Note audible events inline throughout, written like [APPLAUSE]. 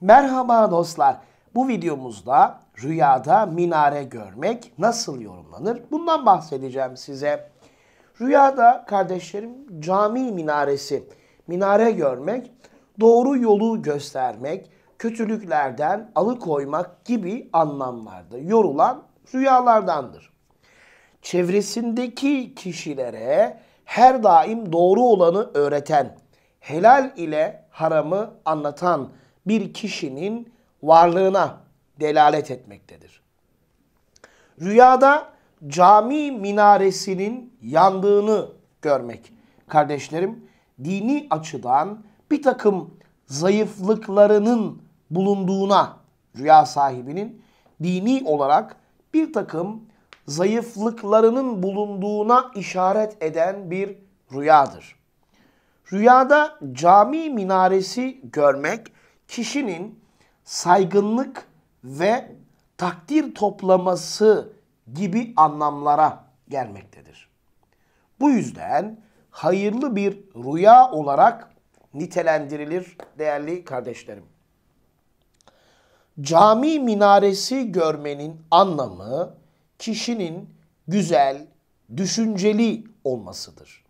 Merhaba dostlar. Bu videomuzda rüyada minare görmek nasıl yorumlanır? Bundan bahsedeceğim size. Rüyada kardeşlerim cami minaresi, minare görmek, doğru yolu göstermek, kötülüklerden alıkoymak gibi anlamlarda yorulan rüyalardandır. Çevresindeki kişilere her daim doğru olanı öğreten, helal ile haramı anlatan, bir kişinin varlığına delalet etmektedir. Rüyada cami minaresinin yandığını görmek kardeşlerim dini açıdan bir takım zayıflıklarının bulunduğuna rüya sahibinin dini olarak bir takım zayıflıklarının bulunduğuna işaret eden bir rüyadır. Rüyada cami minaresi görmek kişinin saygınlık ve takdir toplaması gibi anlamlara gelmektedir. Bu yüzden hayırlı bir rüya olarak nitelendirilir değerli kardeşlerim. Cami minaresi görmenin anlamı kişinin güzel, düşünceli olmasıdır.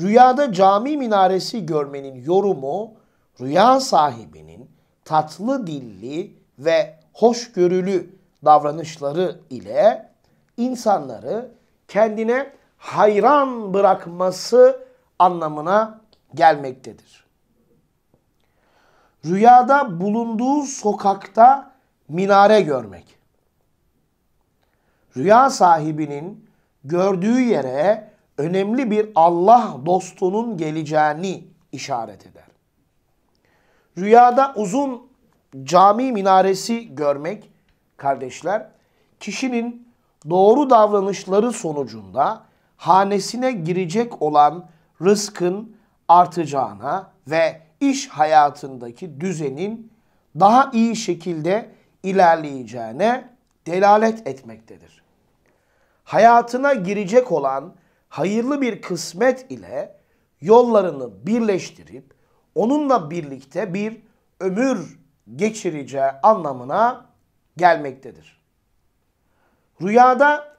Rüyada cami minaresi görmenin yorumu rüya sahibinin tatlı dilli ve hoşgörülü davranışları ile insanları kendine hayran bırakması anlamına gelmektedir. Rüyada bulunduğu sokakta minare görmek. Rüya sahibinin gördüğü yere önemli bir Allah dostunun geleceğini işaret eder. Rüyada uzun cami minaresi görmek kardeşler kişinin doğru davranışları sonucunda hanesine girecek olan rızkın artacağına ve iş hayatındaki düzenin daha iyi şekilde ilerleyeceğine delalet etmektedir. Hayatına girecek olan hayırlı bir kısmet ile yollarını birleştirip onunla birlikte bir ömür geçireceği anlamına gelmektedir. Rüyada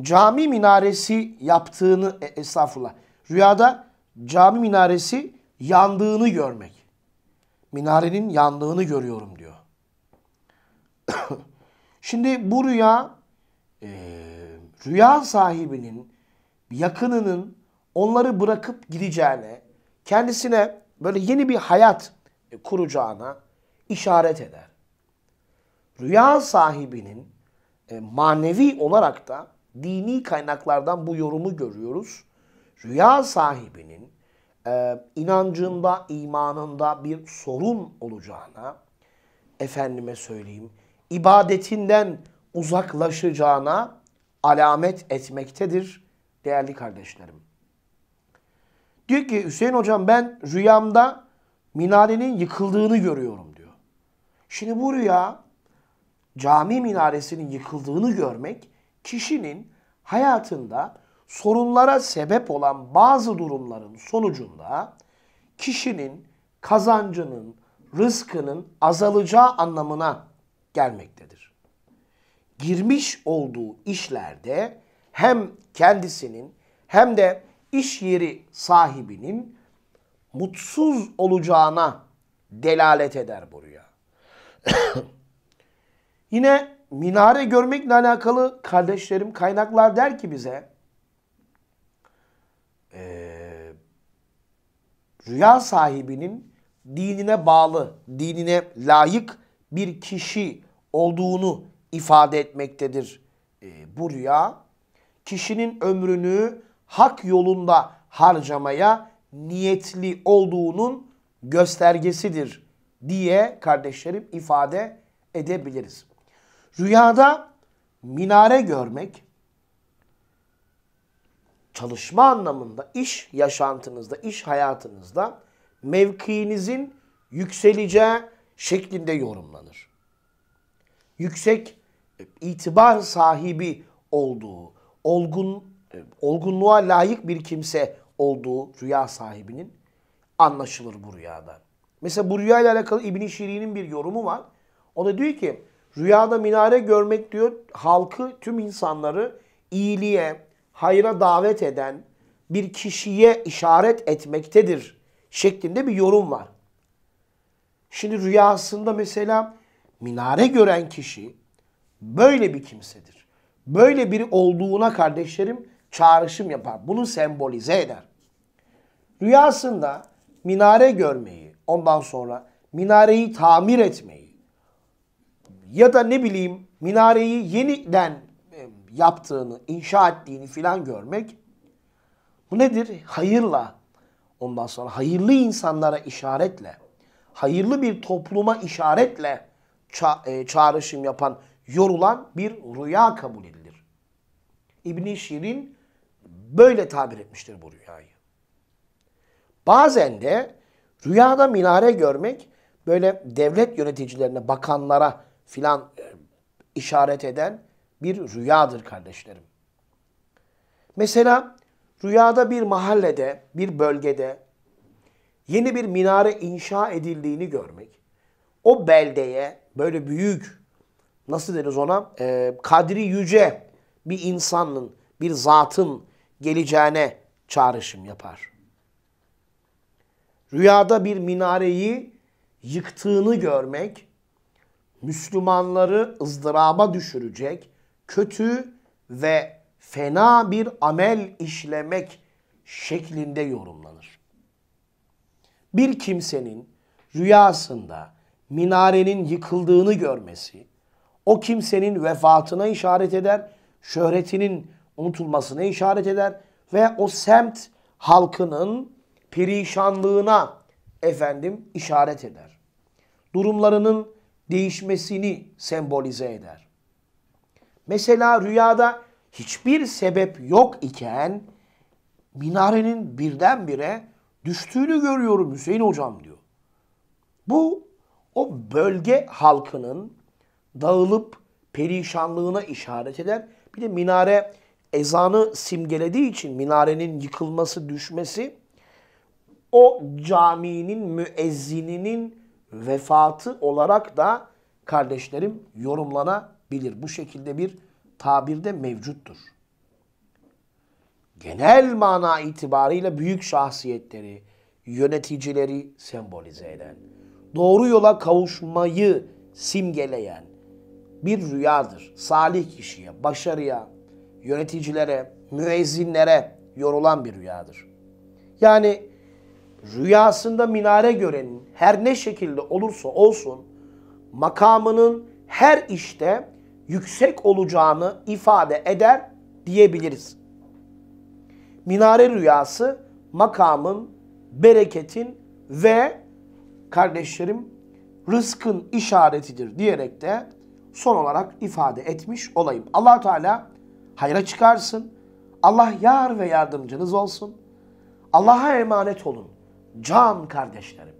cami minaresi yaptığını, e, estağfurullah, rüyada cami minaresi yandığını görmek. Minarenin yandığını görüyorum diyor. [COUGHS] Şimdi bu rüya e, rüya sahibinin yakınının onları bırakıp gideceğine, kendisine böyle yeni bir hayat kuracağına işaret eder. Rüya sahibinin e, manevi olarak da dini kaynaklardan bu yorumu görüyoruz. Rüya sahibinin e, inancında, imanında bir sorun olacağına, efendime söyleyeyim, ibadetinden uzaklaşacağına alamet etmektedir değerli kardeşlerim. Diyor ki Hüseyin hocam ben rüyamda minarenin yıkıldığını görüyorum diyor. Şimdi bu rüya cami minaresinin yıkıldığını görmek kişinin hayatında sorunlara sebep olan bazı durumların sonucunda kişinin kazancının, rızkının azalacağı anlamına gelmektedir. Girmiş olduğu işlerde hem kendisinin hem de iş yeri sahibinin mutsuz olacağına delalet eder bu rüya. [COUGHS] Yine minare görmekle alakalı kardeşlerim kaynaklar der ki bize ee, rüya sahibinin dinine bağlı, dinine layık bir kişi olduğunu ifade etmektedir. E, bu rüya kişinin ömrünü hak yolunda harcamaya niyetli olduğunun göstergesidir diye kardeşlerim ifade edebiliriz. Rüyada minare görmek çalışma anlamında, iş yaşantınızda, iş hayatınızda mevkiinizin yükseleceği şeklinde yorumlanır. Yüksek itibar sahibi olduğu, olgun olgunluğa layık bir kimse olduğu rüya sahibinin anlaşılır bu rüyada. Mesela bu rüya ile alakalı İbn Şirin'in bir yorumu var. O da diyor ki rüyada minare görmek diyor halkı tüm insanları iyiliğe, hayra davet eden bir kişiye işaret etmektedir şeklinde bir yorum var. Şimdi rüyasında mesela minare gören kişi böyle bir kimsedir. Böyle biri olduğuna kardeşlerim çağrışım yapar. Bunu sembolize eder. Rüyasında minare görmeyi, ondan sonra minareyi tamir etmeyi ya da ne bileyim minareyi yeniden e, yaptığını, inşa ettiğini filan görmek bu nedir? Hayırla, ondan sonra hayırlı insanlara işaretle, hayırlı bir topluma işaretle ça e, çağrışım yapan, yorulan bir rüya kabul edilir. İbn Şirin böyle tabir etmiştir bu rüyayı. Bazen de rüyada minare görmek böyle devlet yöneticilerine, bakanlara filan e, işaret eden bir rüyadır kardeşlerim. Mesela rüyada bir mahallede, bir bölgede yeni bir minare inşa edildiğini görmek, o beldeye böyle büyük, nasıl deriz ona, e, kadri yüce bir insanın, bir zatın geleceğine çağrışım yapar. Rüyada bir minareyi yıktığını görmek, Müslümanları ızdıraba düşürecek kötü ve fena bir amel işlemek şeklinde yorumlanır. Bir kimsenin rüyasında minarenin yıkıldığını görmesi, o kimsenin vefatına işaret eder, şöhretinin unutulmasına işaret eder ve o semt halkının perişanlığına efendim işaret eder. Durumlarının değişmesini sembolize eder. Mesela rüyada hiçbir sebep yok iken minarenin birdenbire düştüğünü görüyorum Hüseyin hocam diyor. Bu o bölge halkının dağılıp perişanlığına işaret eder. Bir de minare ezanı simgelediği için minarenin yıkılması, düşmesi o caminin müezzininin vefatı olarak da kardeşlerim yorumlanabilir. Bu şekilde bir tabirde mevcuttur. Genel mana itibariyle büyük şahsiyetleri, yöneticileri sembolize eden, doğru yola kavuşmayı simgeleyen bir rüyadır. Salih kişiye, başarıya, yöneticilere, müezzinlere yorulan bir rüyadır. Yani rüyasında minare görenin her ne şekilde olursa olsun makamının her işte yüksek olacağını ifade eder diyebiliriz. Minare rüyası makamın, bereketin ve kardeşlerim rızkın işaretidir diyerek de son olarak ifade etmiş olayım. Allah Teala hayra çıkarsın. Allah yar ve yardımcınız olsun. Allah'a emanet olun. Can kardeşlerim.